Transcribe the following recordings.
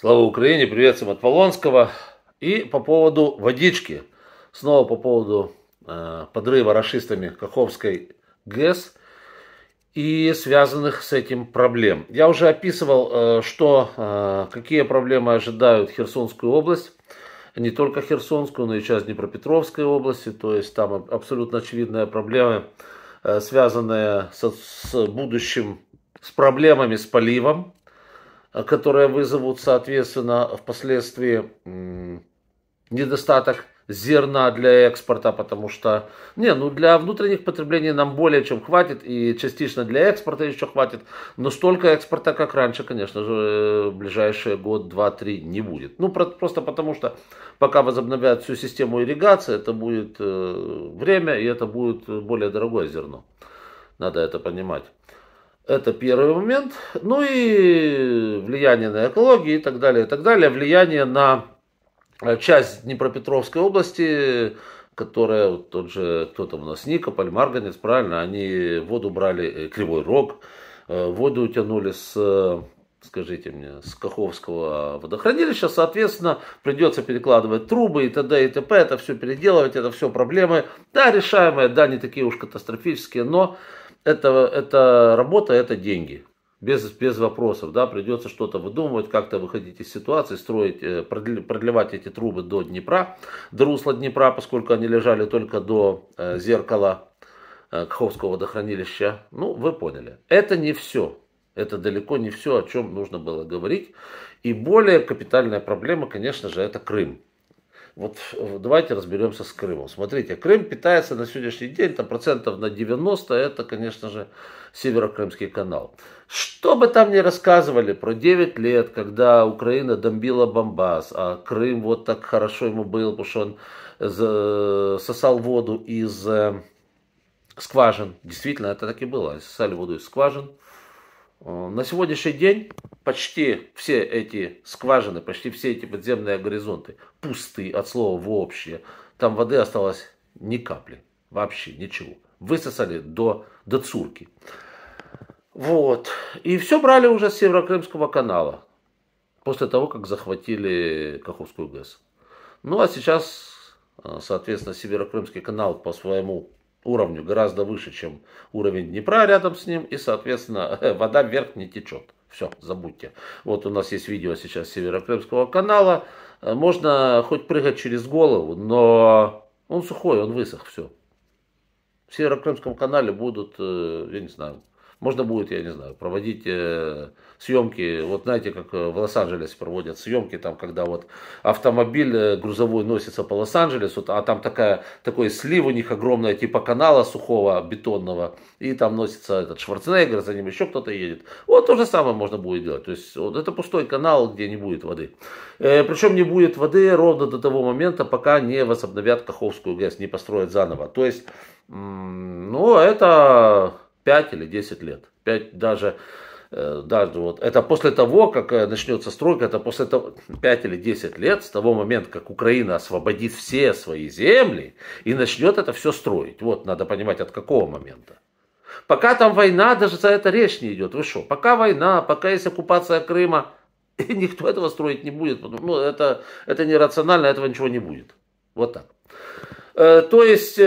Слава Украине, привет всем от Полонского. И по поводу водички. Снова по поводу э, подрыва расистами Каховской ГЭС и связанных с этим проблем. Я уже описывал, э, что, э, какие проблемы ожидают Херсонскую область. Не только Херсонскую, но и часть Днепропетровской области. То есть там абсолютно очевидные проблемы, э, связанная со, с будущим, с проблемами с поливом Э, которые вызовут, соответственно, впоследствии недостаток зерна для экспорта, потому что, не, ну для внутренних потреблений нам более чем хватит, и частично для экспорта еще хватит, но столько экспорта, как раньше, конечно же, в э, ближайшие год, два, три не будет. Ну, просто потому что пока возобновят всю систему ирригации, это будет э, время, и это будет более дорогое зерно. Надо это понимать. Это первый момент. Ну и влияние на экологию и так далее, и так далее. Влияние на э, часть Днепропетровской области, которая, вот тот же, кто там у нас, Никополь, Марганец, правильно, они воду брали, э, Кривой Рог, э, воду утянули с скажите мне, с Каховского водохранилища, соответственно, придется перекладывать трубы и т.д. и т.п. Это все переделывать, это все проблемы, да, решаемые, да, не такие уж катастрофические, но это, это работа, это деньги. Без, без вопросов, да, придется что-то выдумывать, как-то выходить из ситуации, строить, э, продлевать эти трубы до Днепра, до русла Днепра, поскольку они лежали только до э, зеркала э, Каховского водохранилища. Ну, вы поняли. Это не все. Это далеко не все, о чем нужно было говорить. И более капитальная проблема, конечно же, это Крым. Вот э, давайте разберемся с Крымом. Смотрите, Крым питается на сегодняшний день, там процентов на 90, это, конечно же, Северокрымский канал. Что бы там ни рассказывали про 9 лет, когда Украина бомбила Бомбас, а Крым вот так хорошо ему был, потому что он э, сосал воду из э, скважин. Действительно, это так и было. Сосали воду из скважин. На сегодняшний день почти все эти скважины, почти все эти подземные горизонты пусты от слова вообще. Там воды осталось ни капли, вообще ничего. Высосали до, до Цурки. Вот. И все брали уже с Северокрымского канала. После того, как захватили Каховскую ГЭС. Ну а сейчас, э, соответственно, Северокрымский канал по своему уровню гораздо выше, чем уровень Днепра рядом с ним. И, соответственно, вода вверх не течет. Все, забудьте. Вот у нас есть видео сейчас Северокрымского канала. Э, можно хоть прыгать через голову, но он сухой, он высох, все. В Северокрымском канале будут, э, я не знаю, можно будет, я не знаю, проводить э, съемки, вот знаете, как э, в Лос-Анджелесе проводят съемки, там, когда вот автомобиль э, грузовой носится по Лос-Анджелесу, а там такая, такой слив у них огромная, типа канала сухого, бетонного, и там носится этот Шварценеггер, за ним еще кто-то едет. Вот то же самое можно будет делать, то есть вот это пустой канал, где не будет воды. Э, причем не будет воды ровно до того момента, пока не возобновят Каховскую ГЭС, не построят заново. То есть, ну, это 5 или 10 лет. 5 даже, э, даже вот, это после того, как э, начнется стройка, это после того, 5 или 10 лет с того момента, как Украина освободит все свои земли и начнет это все строить. Вот, надо понимать, от какого момента. Пока там война, даже за это речь не идет. Вы что? Пока война, пока есть оккупация Крыма, никто этого строить не будет. Ну, это, это нерационально, этого ничего не будет. Вот так. Э, то есть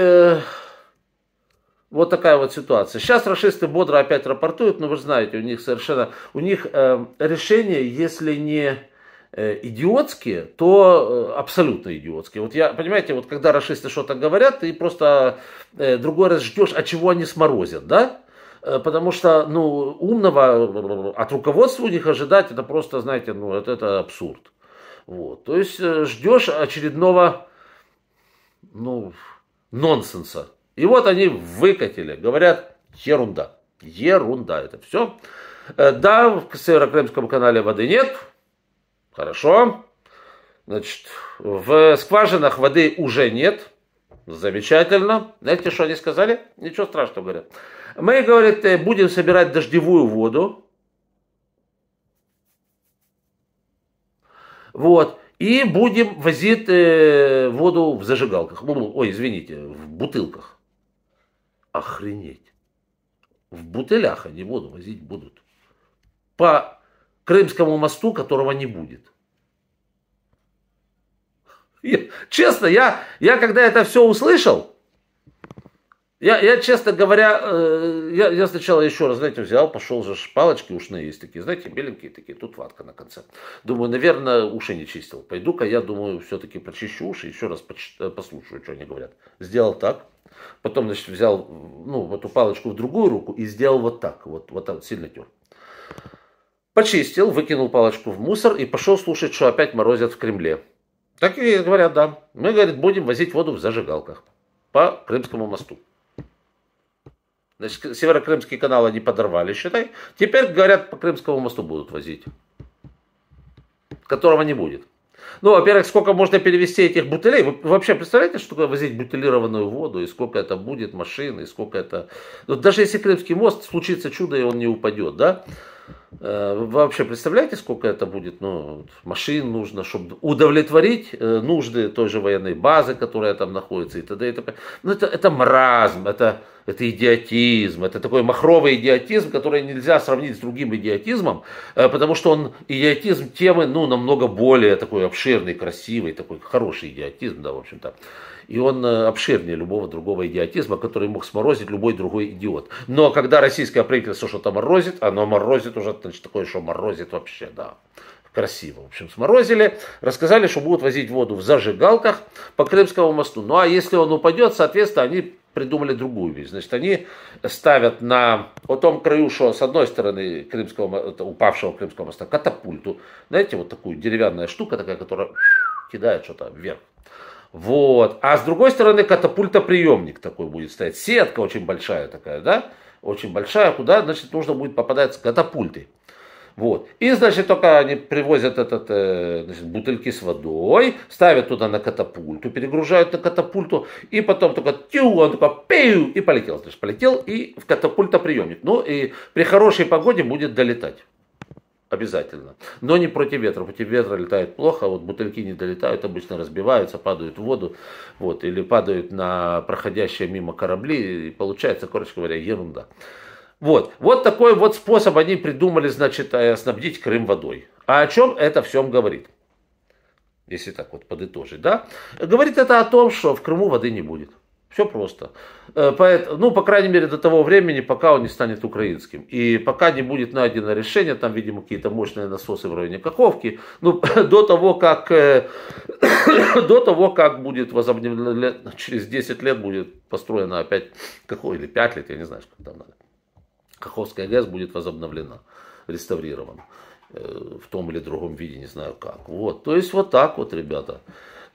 вот такая вот ситуация. Сейчас расисты бодро опять рапортуют, но вы знаете, у них совершенно, у них э, решения, если не э, идиотские, то э, абсолютно идиотские. Вот я, понимаете, вот когда расисты что-то говорят, ты просто э, другой раз ждешь, а чего они сморозят, да? потому что, ну, умного от руководства у них ожидать, это просто, знаете, ну, это, это абсурд. Вот. То есть ждешь очередного, ну, нонсенса. И вот они выкатили, говорят, ерунда, ерунда это все. Э, да, в Северокрымском канале воды нет, хорошо. Значит, в скважинах воды уже нет, замечательно. Знаете, что они сказали? Ничего страшного, говорят. Мы, говорят, э, будем собирать дождевую воду. Вот. И будем возить э, воду в зажигалках. Ой, извините, в бутылках. Охренеть. В бутылях они воду возить будут. По Крымскому мосту, которого не будет. Я, честно, я, я когда это все услышал, я, я честно говоря, э, я, я сначала еще раз, знаете, взял, пошел же палочки ушные есть такие, знаете, беленькие такие, тут ватка на конце. Думаю, наверное, уши не чистил. Пойду-ка я, думаю, все-таки прочищу уши, еще раз почит, э, послушаю, что они говорят. Сделал так, Потом, значит, взял ну, эту палочку в другую руку и сделал вот так. Вот, вот так, сильно тер. Почистил, выкинул палочку в мусор и пошел слушать, что опять морозят в Кремле. Так и говорят, да. Мы, говорит, будем возить воду в зажигалках по Крымскому мосту. Значит, Северокрымский канал они подорвали, считай. Теперь, говорят, по Крымскому мосту будут возить. Которого не будет. Ну, во-первых, сколько можно перевести этих бутылей? Вы вообще представляете, что такое возить бутылированную воду, и сколько это будет машин, и сколько это... Вот ну, даже если Крымский мост случится чудо, и он не упадет, да? Э, вы вообще представляете, сколько это будет? Ну, машин нужно, чтобы удовлетворить э, нужды той же военной базы, которая там находится и т.д. и т.п. Ну, это, это мразм, это, это идиотизм, это такой махровый идиотизм, который нельзя сравнить с другим идиотизмом, э, потому что он идиотизм темы, ну, намного более такой обширный, красивый, такой хороший идиотизм, да, в общем-то и он э, обширнее любого другого идиотизма, который мог сморозить любой другой идиот. Но когда российское правительство что-то морозит, оно морозит уже, значит, такое, что морозит вообще, да красиво. В общем, сморозили, рассказали, что будут возить воду в зажигалках по Крымскому мосту. Ну а если он упадет, соответственно, они придумали другую вещь. Значит, они ставят на о том краю, что с одной стороны крымского, упавшего Крымского моста катапульту, знаете, вот такую деревянная штука такая, которая кидает что-то вверх. Вот. А с другой стороны катапультоприемник такой будет стоять. Сетка очень большая такая, да? Очень большая, куда, значит, нужно будет попадать с катапультой. Вот. И, значит, только они привозят этот, э, значит, бутыльки с водой, ставят туда на катапульту, перегружают на катапульту, и потом только тю, он только пею, и полетел. Значит, полетел и в катапультоприемник. Ну, и при хорошей погоде будет долетать. Обязательно. Но не против ветра. Против ветра летает плохо. Вот бутыльки не долетают, обычно разбиваются, падают в воду. Вот, или падают на проходящие мимо корабли. И получается, короче говоря, ерунда. Вот. вот такой вот способ они придумали, значит, э, снабдить Крым водой. А о чем это всем говорит? Если так вот подытожить, да? Говорит это о том, что в Крыму воды не будет. Все просто. Э, Поэтому, ну, по крайней мере, до того времени, пока он не станет украинским. И пока не будет найдено решение, там, видимо, какие-то мощные насосы в районе Каховки, ну, до того, как, э, до того, как будет возобновлено, через 10 лет будет построено опять, какой, или 5 лет, я не знаю, сколько там надо. Каховская ГЭС будет возобновлена, реставрирована э, в том или другом виде, не знаю как. Вот, то есть вот так вот, ребята.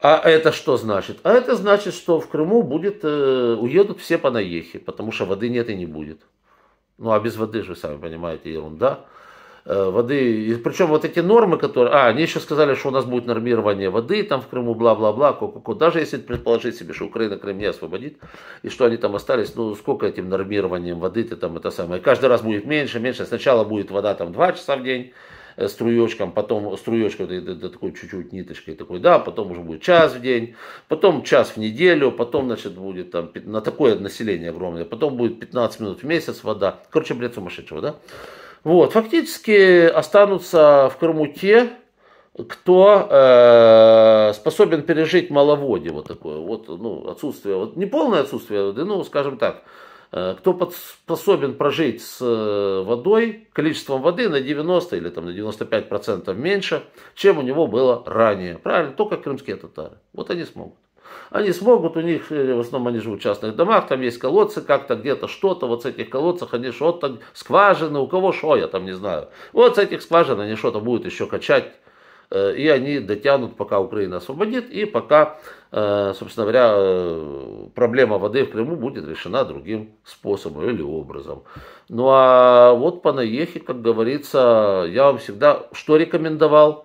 А это что значит? А это значит, что в Крыму будет, э, уедут все понаехи, потому что воды нет и не будет. Ну а без воды же, сами понимаете, ерунда. Э, воды, и, причем вот эти нормы, которые... А, они еще сказали, что у нас будет нормирование воды там в Крыму, бла-бла-бла, ко-ко-ко. Даже если предположить себе, что Украина Крым не освободит, и что они там остались, ну сколько этим нормированием воды ты там это самое. Каждый раз будет меньше, меньше. Сначала будет вода там 2 часа в день, Э, струечком, потом струечка это да, да, такой чуть-чуть ниточкой такой, да, потом уже будет час в день, потом час в неделю, потом, значит, будет там на такое население огромное, потом будет 15 минут в месяц вода. Короче, бред сумасшедшего, да? Вот, фактически останутся в Кармуте кто э, способен пережить маловодие, вот такое, вот ну, отсутствие, вот не полное отсутствие воды, ну, скажем так, Э, кто под, способен прожить с э, водой, количеством воды на 90 или там, на 95% меньше, чем у него было ранее. Правильно? Только крымские татары. Вот они смогут. Они смогут, у них, э, в основном они живут в частных домах, там есть колодцы, как-то где-то что-то, вот с этих колодцев они что-то, скважины, у кого что, я там не знаю. Вот с этих скважин они что-то будут еще качать Э, и они дотянут, пока Украина освободит, и пока, э, собственно говоря, э, проблема воды в Крыму будет решена другим способом или образом. Ну а вот по наехе, как говорится, я вам всегда что рекомендовал?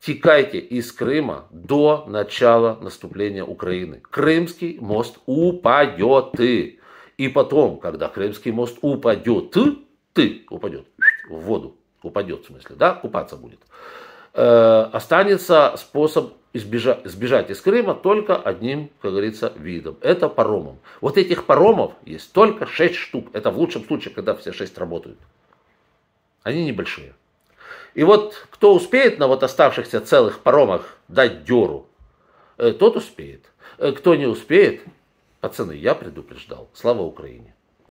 Текайте из Крыма до начала наступления Украины. Крымский мост упадет. И, и потом, когда Крымский мост упадет, ты, ты упадет в воду. Упадет, в смысле, да, купаться будет. Э, останется способ избежать, сбежать из Крыма только одним, как говорится, видом. Это паромом. Вот этих паромов есть только 6 штук. Это в лучшем случае, когда все 6 работают. Они небольшие. И вот кто успеет на вот оставшихся целых паромах дать деру, э, тот успеет. Э, кто не успеет, пацаны, я предупреждал. Слава Украине!